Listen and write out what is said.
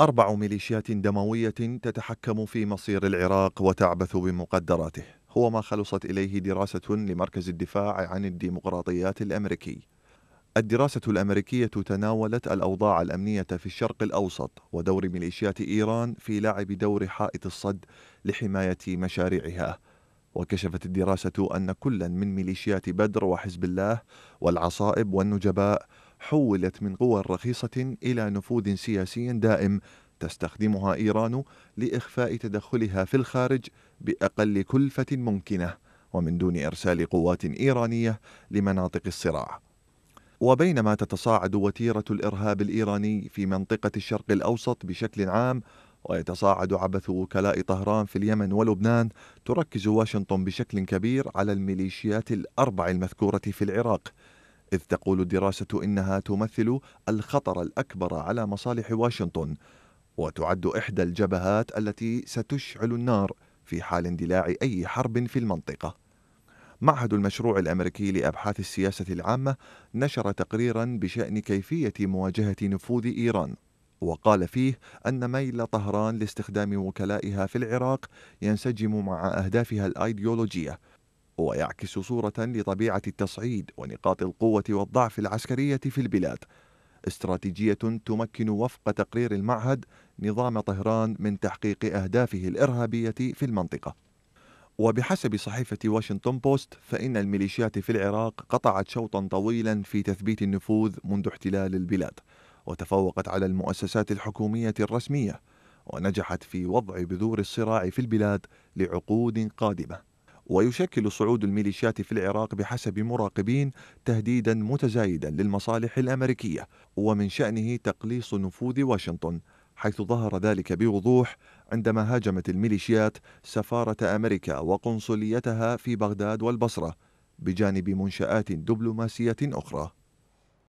أربع ميليشيات دموية تتحكم في مصير العراق وتعبث بمقدراته هو ما خلصت إليه دراسة لمركز الدفاع عن الديمقراطيات الأمريكي الدراسة الأمريكية تناولت الأوضاع الأمنية في الشرق الأوسط ودور ميليشيات إيران في لعب دور حائط الصد لحماية مشاريعها وكشفت الدراسة أن كلا من ميليشيات بدر وحزب الله والعصائب والنجباء حولت من قوى رخيصة إلى نفوذ سياسي دائم تستخدمها إيران لإخفاء تدخلها في الخارج بأقل كلفة ممكنة ومن دون إرسال قوات إيرانية لمناطق الصراع وبينما تتصاعد وتيرة الإرهاب الإيراني في منطقة الشرق الأوسط بشكل عام ويتصاعد عبث وكلاء طهران في اليمن ولبنان تركز واشنطن بشكل كبير على الميليشيات الأربع المذكورة في العراق إذ تقول الدراسة إنها تمثل الخطر الأكبر على مصالح واشنطن وتعد إحدى الجبهات التي ستشعل النار في حال اندلاع أي حرب في المنطقة. معهد المشروع الأمريكي لأبحاث السياسة العامة نشر تقريرا بشأن كيفية مواجهة نفوذ إيران وقال فيه أن ميل طهران لاستخدام وكلائها في العراق ينسجم مع أهدافها الأيديولوجية ويعكس صورة لطبيعة التصعيد ونقاط القوة والضعف العسكرية في البلاد استراتيجية تمكن وفق تقرير المعهد نظام طهران من تحقيق أهدافه الإرهابية في المنطقة وبحسب صحيفة واشنطن بوست فإن الميليشيات في العراق قطعت شوطا طويلا في تثبيت النفوذ منذ احتلال البلاد وتفوقت على المؤسسات الحكومية الرسمية ونجحت في وضع بذور الصراع في البلاد لعقود قادمه ويشكل صعود الميليشيات في العراق بحسب مراقبين تهديدا متزايدا للمصالح الامريكيه ومن شانه تقليص نفوذ واشنطن حيث ظهر ذلك بوضوح عندما هاجمت الميليشيات سفاره امريكا وقنصليتها في بغداد والبصره بجانب منشات دبلوماسيه اخرى